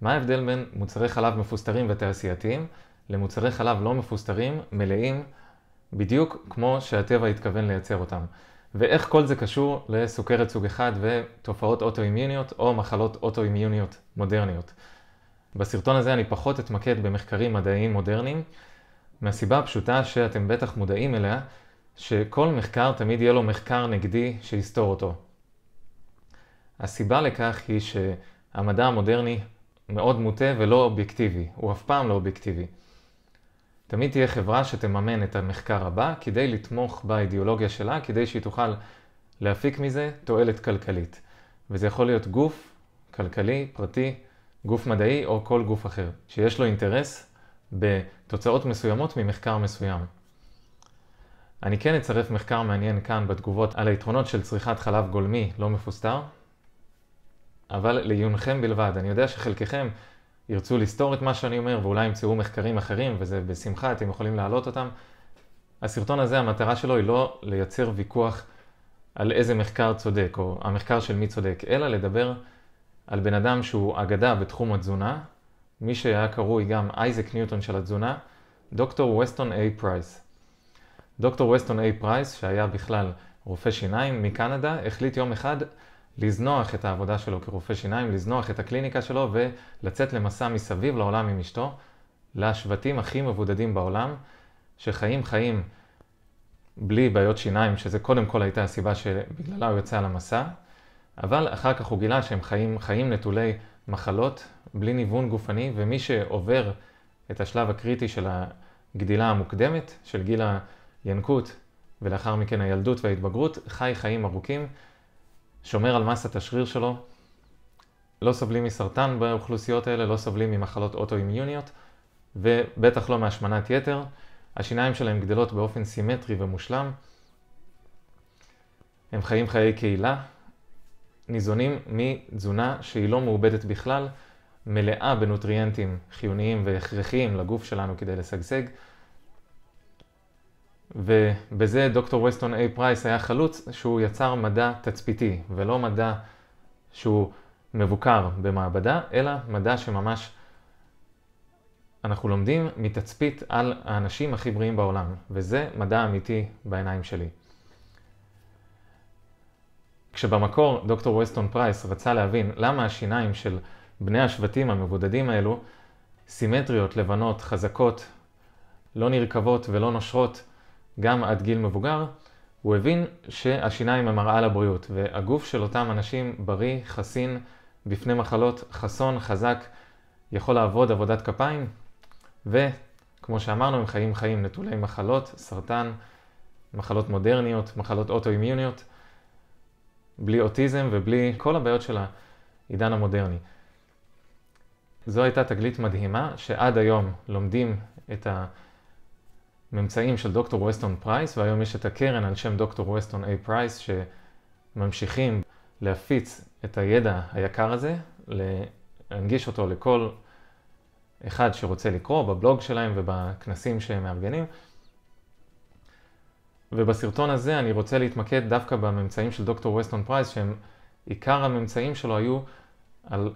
מה ההבדל בין מוצרי חלב מפוסטרים ותעשייתיים למוצרי חלב לא מפוסטרים, מלאים, בדיוק כמו שהטבע התכוון לייצר אותם? ואיך כל זה קשור לסוכרת סוג אחד ותופעות אוטואימיוניות או מחלות אוטואימיוניות מודרניות. בסרטון הזה אני פחות אתמקד במחקרים מדעיים מודרניים, מהסיבה הפשוטה שאתם בטח מודעים אליה, שכל מחקר תמיד יהיה לו מחקר נגדי שיסתור אותו. הסיבה לכך היא שהמדע המודרני מאוד מוטה ולא אובייקטיבי, הוא אף פעם לא אובייקטיבי. תמיד תהיה חברה שתממן את המחקר הבא כדי לתמוך באידיאולוגיה שלה, כדי שהיא תוכל להפיק מזה תועלת כלכלית. וזה יכול להיות גוף כלכלי, פרטי, גוף מדעי או כל גוף אחר, שיש לו אינטרס בתוצאות מסוימות ממחקר מסוים. אני כן אצרף מחקר מעניין כאן בתגובות על היתרונות של צריכת חלב גולמי לא מפוסטר, אבל לעיונכם בלבד. אני יודע שחלקכם ירצו לסתור את מה שאני אומר, ואולי ימצאו מחקרים אחרים, וזה בשמחה, אתם יכולים להעלות אותם. הסרטון הזה, המטרה שלו היא לא לייצר ויכוח על איזה מחקר צודק, או המחקר של מי צודק, אלא לדבר על בן אדם שהוא אגדה בתחום התזונה, מי שהיה קרוי גם אייזק ניוטון של התזונה, דוקטור וסטון איי פרייס. דוקטור וסטון איי פרייס, שהיה בכלל רופא שיניים מקנדה, החליט יום אחד לזנוח את העבודה שלו כרופא שיניים, לזנוח את הקליניקה שלו ולצאת למסע מסביב לעולם עם אשתו, לשבטים הכי מבודדים בעולם, שחיים חיים בלי בעיות שיניים, שזה קודם כל הייתה הסיבה שבגללה הוא יוצא על המסע, אבל אחר כך הוא גילה שהם חיים, חיים נטולי מחלות, בלי ניוון גופני, ומי שעובר את השלב הקריטי של הגדילה המוקדמת, של גיל הינקות ולאחר מכן הילדות וההתבגרות, חי חיים ארוכים. שומר על מסת השריר שלו, לא סובלים מסרטן באוכלוסיות האלה, לא סובלים ממחלות אוטואימיוניות, ובטח לא מהשמנת יתר. השיניים שלהם גדלות באופן סימטרי ומושלם. הם חיים חיי קהילה, ניזונים מתזונה שהיא לא מעובדת בכלל, מלאה בנוטריאנטים חיוניים והכרחיים לגוף שלנו כדי לשגשג. ובזה דוקטור ווסטון איי פרייס היה חלוץ שהוא יצר מדע תצפיתי, ולא מדע שהוא מבוקר במעבדה, אלא מדע שממש אנחנו לומדים מתצפית על האנשים הכי בריאים בעולם, וזה מדע אמיתי בעיניים שלי. כשבמקור דוקטור ווסטון פרייס רצה להבין למה השיניים של בני השבטים המבודדים האלו, סימטריות, לבנות, חזקות, לא נרקבות ולא נושרות, גם עד גיל מבוגר, הוא הבין שהשיניים הם מראה לבריאות, והגוף של אותם אנשים בריא, חסין, בפני מחלות, חסון, חזק, יכול לעבוד עבודת כפיים, וכמו שאמרנו, הם חיים חיים נטולי מחלות, סרטן, מחלות מודרניות, מחלות אוטואימיוניות, בלי אוטיזם ובלי כל הבעיות של העידן המודרני. זו הייתה תגלית מדהימה, שעד היום לומדים את ה... ממצאים של דוקטור ווסטון פרייס, והיום יש את הקרן על שם דוקטור ווסטון איי פרייס, שממשיכים להפיץ את הידע היקר הזה, להנגיש אותו לכל אחד שרוצה לקרוא, בבלוג שלהם ובכנסים שהם מארגנים. ובסרטון הזה אני רוצה להתמקד דווקא בממצאים של דוקטור ווסטון פרייס, שהם עיקר הממצאים שלו היו על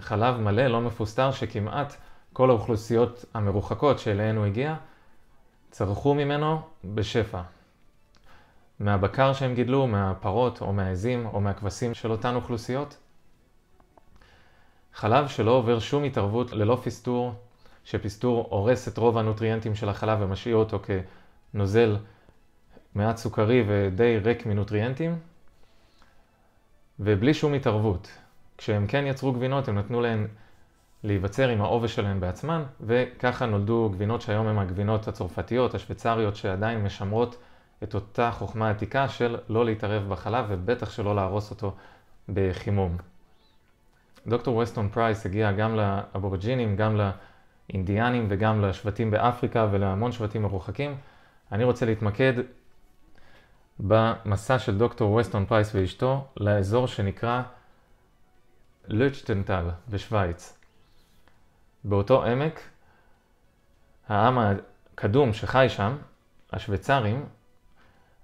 חלב מלא, לא מפוסטר, שכמעט כל האוכלוסיות המרוחקות שאליהן הוא הגיע, צרכו ממנו בשפע. מהבקר שהם גידלו, מהפרות או מהעזים או מהכבשים של אותן אוכלוסיות. חלב שלא עובר שום התערבות ללא פסטור, שפסטור הורס את רוב הנוטריאנטים של החלב ומשאיר אותו כנוזל מעט סוכרי ודי ריק מנוטריאנטים, ובלי שום התערבות. כשהם כן יצרו גבינות, הם נתנו להן להיווצר עם העובש שלהן בעצמן, וככה נולדו גבינות שהיום הן הגבינות הצרפתיות, השוויצריות, שעדיין משמרות את אותה חוכמה עתיקה של לא להתערב בחלב ובטח שלא להרוס אותו בחימום. דוקטור ווסטון פרייס הגיע גם לאבורג'ינים, גם לאינדיאנים וגם לשבטים באפריקה ולהמון שבטים מרוחקים. אני רוצה להתמקד במסע של דוקטור ווסטון פרייס ואשתו לאזור שנקרא לוצ'טנטל בשוויץ. באותו עמק, העם הקדום שחי שם, השוויצרים,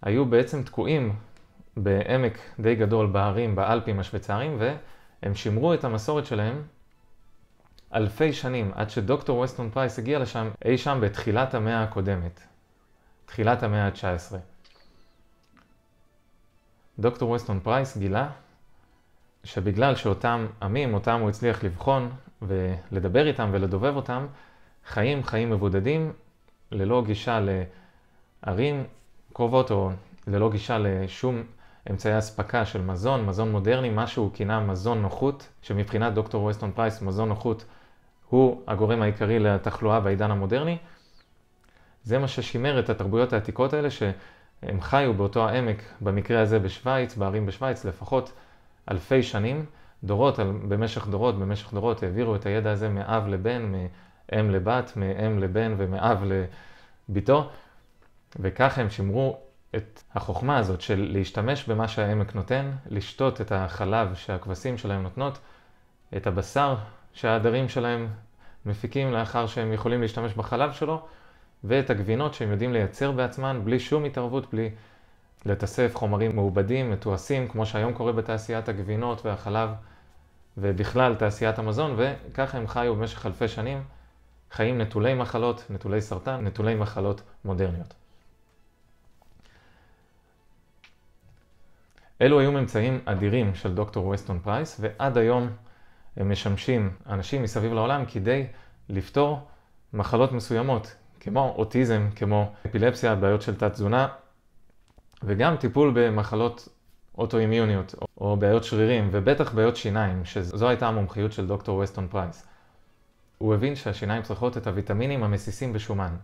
היו בעצם תקועים בעמק די גדול בהרים, באלפים השוויצרים, והם שימרו את המסורת שלהם אלפי שנים, עד שדוקטור וסטון פרייס הגיע לשם אי שם בתחילת המאה הקודמת, תחילת המאה ה-19. דוקטור וסטון פרייס גילה שבגלל שאותם עמים, אותם הוא הצליח לבחון ולדבר איתם ולדובב אותם, חיים חיים מבודדים, ללא גישה לערים קרובות או ללא גישה לשום אמצעי אספקה של מזון, מזון מודרני, מה שהוא כינה מזון נוחות, שמבחינת דוקטור ווסטון פרייס מזון נוחות הוא הגורם העיקרי לתחלואה בעידן המודרני. זה מה ששימר את התרבויות העתיקות האלה, שהם חיו באותו העמק, במקרה הזה בשוויץ, בערים בשוויץ לפחות. אלפי שנים, דורות, במשך דורות, במשך דורות העבירו את הידע הזה מאב לבן, מאם לבת, מאם לבן ומאב לביתו, וכך הם שימרו את החוכמה הזאת של להשתמש במה שהעמק נותן, לשתות את החלב שהכבשים שלהם נותנות, את הבשר שהעדרים שלהם מפיקים לאחר שהם יכולים להשתמש בחלב שלו, ואת הגבינות שהם יודעים לייצר בעצמם בלי שום התערבות, בלי... לתסף חומרים מעובדים, מתועשים, כמו שהיום קורה בתעשיית הגבינות והחלב ובכלל תעשיית המזון, וככה הם חיו במשך אלפי שנים, חיים נטולי מחלות, נטולי סרטן, נטולי מחלות מודרניות. אלו היו ממצאים אדירים של דוקטור ווסטון פרייס, ועד היום הם משמשים אנשים מסביב לעולם כדי לפתור מחלות מסוימות, כמו אוטיזם, כמו אפילפסיה, בעיות של תת-תזונה, וגם טיפול במחלות אוטואימיוניות, או בעיות שרירים, ובטח בעיות שיניים, שזו הייתה המומחיות של דוקטור וסטון פרייס. הוא הבין שהשיניים צריכות את הוויטמינים המסיסים בשומן,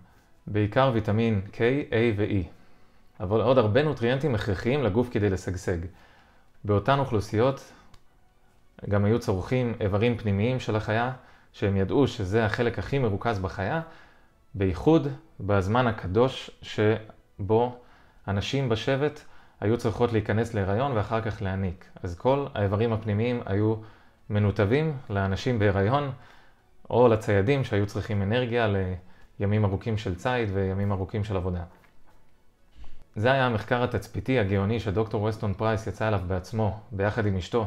בעיקר ויטמין K, A ו-E, אבל עוד הרבה נוטריאנטים הכרחיים לגוף כדי לשגשג. באותן אוכלוסיות גם היו צורכים איברים פנימיים של החיה, שהם ידעו שזה החלק הכי מרוכז בחיה, בייחוד בזמן הקדוש שבו הנשים בשבט היו צריכות להיכנס להיריון ואחר כך להניק. אז כל האיברים הפנימיים היו מנותבים לאנשים בהיריון או לציידים שהיו צריכים אנרגיה לימים ארוכים של ציד וימים ארוכים של עבודה. זה היה המחקר התצפיתי הגאוני שדוקטור ווסטון פרייס יצא אליו בעצמו, ביחד עם אשתו,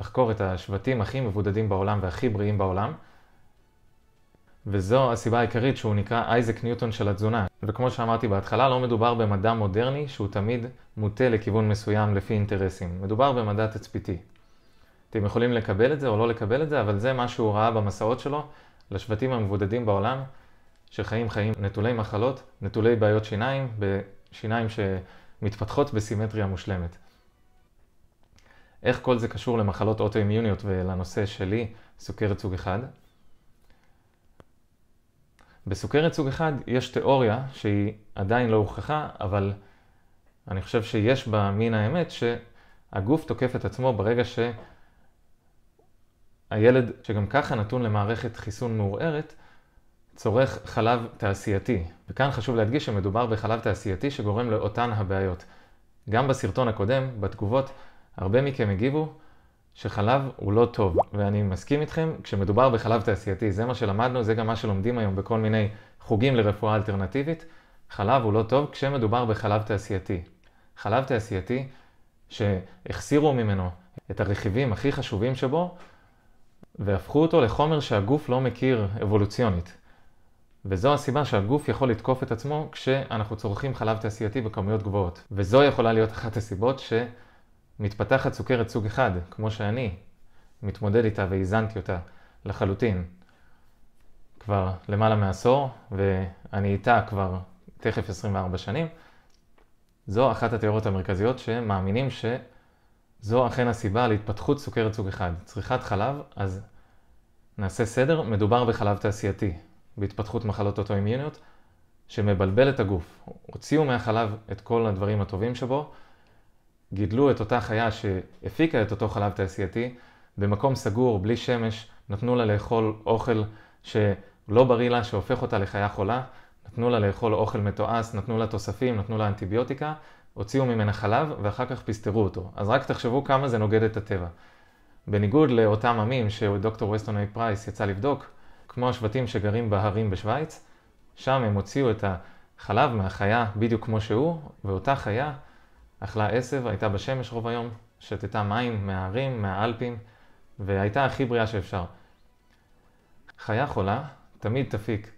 לחקור את השבטים הכי מבודדים בעולם והכי בריאים בעולם, וזו הסיבה העיקרית שהוא נקרא אייזק ניוטון של התזונה. וכמו שאמרתי בהתחלה, לא מדובר במדע מודרני שהוא תמיד מוטה לכיוון מסוים לפי אינטרסים. מדובר במדע תצפיתי. אתם יכולים לקבל את זה או לא לקבל את זה, אבל זה מה שהוא ראה במסעות שלו לשבטים המבודדים בעולם, שחיים חיים נטולי מחלות, נטולי בעיות שיניים, בשיניים שמתפתחות בסימטריה מושלמת. איך כל זה קשור למחלות אוטואימיוניות ולנושא שלי, סוכרת סוג אחד? בסוכרת סוג אחד יש תיאוריה שהיא עדיין לא הוכחה, אבל אני חושב שיש בה מן האמת שהגוף תוקף את עצמו ברגע שהילד, שגם ככה נתון למערכת חיסון מעורערת, צורך חלב תעשייתי. וכאן חשוב להדגיש שמדובר בחלב תעשייתי שגורם לאותן הבעיות. גם בסרטון הקודם, בתגובות, הרבה מכם הגיבו שחלב הוא לא טוב, ואני מסכים איתכם, כשמדובר בחלב תעשייתי, זה מה שלמדנו, זה גם מה שלומדים היום בכל מיני חוגים לרפואה אלטרנטיבית, חלב הוא לא טוב כשמדובר בחלב תעשייתי. חלב תעשייתי שהחסירו ממנו את הרכיבים הכי חשובים שבו, והפכו אותו לחומר שהגוף לא מכיר אבולוציונית. וזו הסיבה שהגוף יכול לתקוף את עצמו כשאנחנו צורכים חלב תעשייתי בכמויות גבוהות. וזו יכולה להיות אחת הסיבות ש... מתפתחת סוכרת סוג אחד, כמו שאני מתמודד איתה ואיזנתי אותה לחלוטין כבר למעלה מעשור, ואני איתה כבר תכף 24 שנים, זו אחת התיאוריות המרכזיות שמאמינים שזו אכן הסיבה להתפתחות סוכרת סוג אחד. צריכת חלב, אז נעשה סדר, מדובר בחלב תעשייתי, בהתפתחות מחלות אוטואימיוניות, שמבלבל את הגוף. הוציאו מהחלב את כל הדברים הטובים שבו, גידלו את אותה חיה שהפיקה את אותו חלב תעשייתי במקום סגור, בלי שמש, נתנו לה לאכול אוכל שלא בריא לה, שהופך אותה לחיה חולה, נתנו לה לאכול אוכל מתועש, נתנו לה תוספים, נתנו לה אנטיביוטיקה, הוציאו ממנה חלב ואחר כך פסטרו אותו. אז רק תחשבו כמה זה נוגד את הטבע. בניגוד לאותם עמים שדוקטור ווסטון איי פרייס יצא לבדוק, כמו השבטים שגרים בהרים בשוויץ, שם הם הוציאו את החלב מהחיה בדיוק כמו שהוא, ואותה חיה אכלה עשב, הייתה בשמש רוב היום, שתתה מים מההרים, מהאלפים, והייתה הכי בריאה שאפשר. חיה חולה תמיד תפיק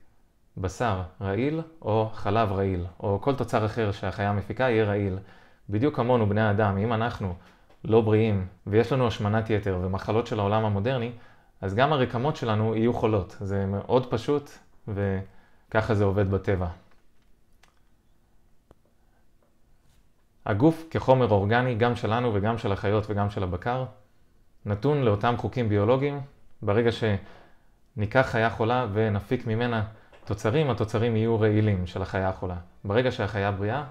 בשר רעיל או חלב רעיל, או כל תוצר אחר שהחיה מפיקה יהיה רעיל. בדיוק כמונו, בני האדם, אם אנחנו לא בריאים ויש לנו השמנת יתר ומחלות של העולם המודרני, אז גם הרקמות שלנו יהיו חולות. זה מאוד פשוט וככה זה עובד בטבע. הגוף כחומר אורגני, גם שלנו וגם של החיות וגם של הבקר, נתון לאותם חוקים ביולוגיים. ברגע שניקח חיה חולה ונפיק ממנה תוצרים, התוצרים יהיו רעילים של החיה החולה. ברגע שהחיה בריאה,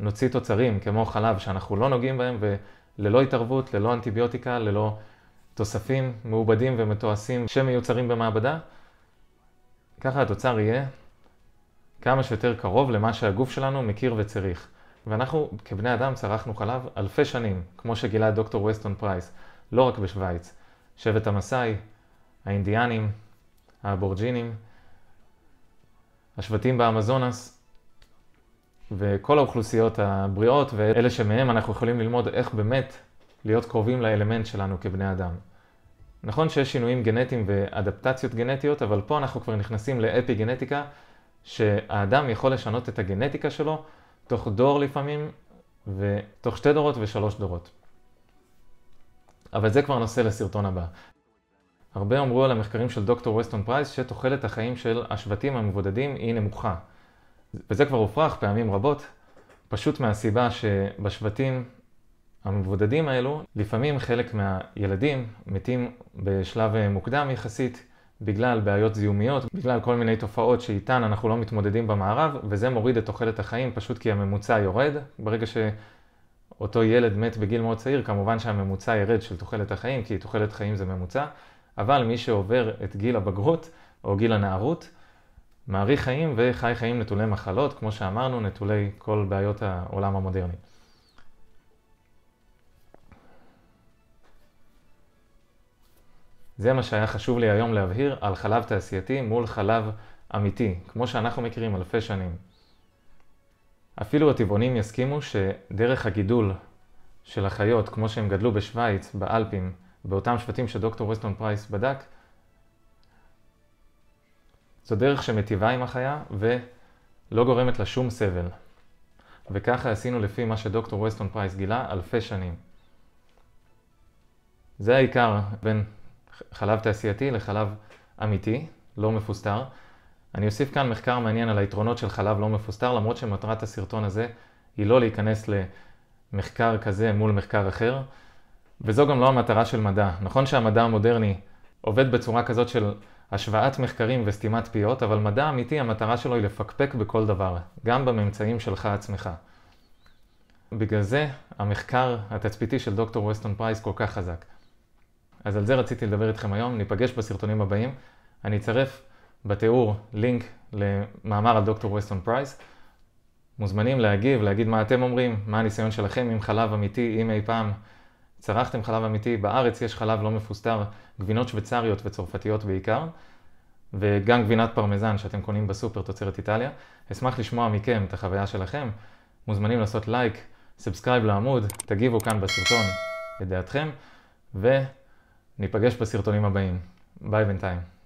נוציא תוצרים כמו חלב שאנחנו לא נוגעים בהם וללא התערבות, ללא אנטיביוטיקה, ללא תוספים מעובדים ומתועשים שמיוצרים במעבדה. ככה התוצר יהיה כמה שיותר קרוב למה שהגוף שלנו מכיר וצריך. ואנחנו כבני אדם צרכנו חלב אלפי שנים, כמו שגילה דוקטור ווסטון פרייס, לא רק בשוויץ, שבט המסאי, האינדיאנים, האבורג'ינים, השבטים באמזונס, וכל האוכלוסיות הבריאות ואלה שמהם אנחנו יכולים ללמוד איך באמת להיות קרובים לאלמנט שלנו כבני אדם. נכון שיש שינויים גנטיים ואדפטציות גנטיות, אבל פה אנחנו כבר נכנסים לאפי גנטיקה, שהאדם יכול לשנות את הגנטיקה שלו תוך דור לפעמים, ותוך שתי דורות ושלוש דורות. אבל זה כבר נושא לסרטון הבא. הרבה אמרו על המחקרים של דוקטור ווסטון פרייס שתוחלת החיים של השבטים המבודדים היא נמוכה. וזה כבר הופרך פעמים רבות, פשוט מהסיבה שבשבטים המבודדים האלו, לפעמים חלק מהילדים מתים בשלב מוקדם יחסית, בגלל בעיות זיהומיות, בגלל כל מיני תופעות שאיתן אנחנו לא מתמודדים במערב, וזה מוריד את תוחלת החיים פשוט כי הממוצע יורד. ברגע שאותו ילד מת בגיל מאוד צעיר, כמובן שהממוצע ירד של תוחלת החיים, כי תוחלת חיים זה ממוצע, אבל מי שעובר את גיל הבגרות או גיל הנערות, מאריך חיים וחי חיים נטולי מחלות, כמו שאמרנו, נטולי כל בעיות העולם המודרני. זה מה שהיה חשוב לי היום להבהיר על חלב תעשייתי מול חלב אמיתי, כמו שאנחנו מכירים אלפי שנים. אפילו הטבעונים יסכימו שדרך הגידול של החיות, כמו שהם גדלו בשוויץ, באלפים, באותם שבטים שדוקטור וסטון פרייס בדק, זו דרך שמטיבה עם החיה ולא גורמת לה שום סבל. וככה עשינו לפי מה שדוקטור וסטון פרייס גילה אלפי שנים. זה העיקר בין חלב תעשייתי לחלב אמיתי, לא מפוסטר. אני אוסיף כאן מחקר מעניין על היתרונות של חלב לא מפוסטר, למרות שמטרת הסרטון הזה היא לא להיכנס למחקר כזה מול מחקר אחר, וזו גם לא המטרה של מדע. נכון שהמדע המודרני עובד בצורה כזאת של השוואת מחקרים וסתימת פיות, אבל מדע אמיתי המטרה שלו היא לפקפק בכל דבר, גם בממצאים שלך עצמך. בגלל זה המחקר התצפיתי של דוקטור ווסטון פרייס כל כך חזק. אז על זה רציתי לדבר איתכם היום, ניפגש בסרטונים הבאים. אני אצרף בתיאור לינק למאמר על דוקטור ווסטון פרייס. מוזמנים להגיב, להגיד מה אתם אומרים, מה הניסיון שלכם עם חלב אמיתי, אם אי פעם צרכתם חלב אמיתי. בארץ יש חלב לא מפוסטר, גבינות שוויצריות וצרפתיות בעיקר, וגם גבינת פרמזן שאתם קונים בסופר תוצרת איטליה. אשמח לשמוע מכם את החוויה שלכם. מוזמנים לעשות לייק, סאבסקרייב לעמוד, תגיבו כאן בסרטון את דעתכם, ו... ניפגש בסרטונים הבאים. ביי בינתיים.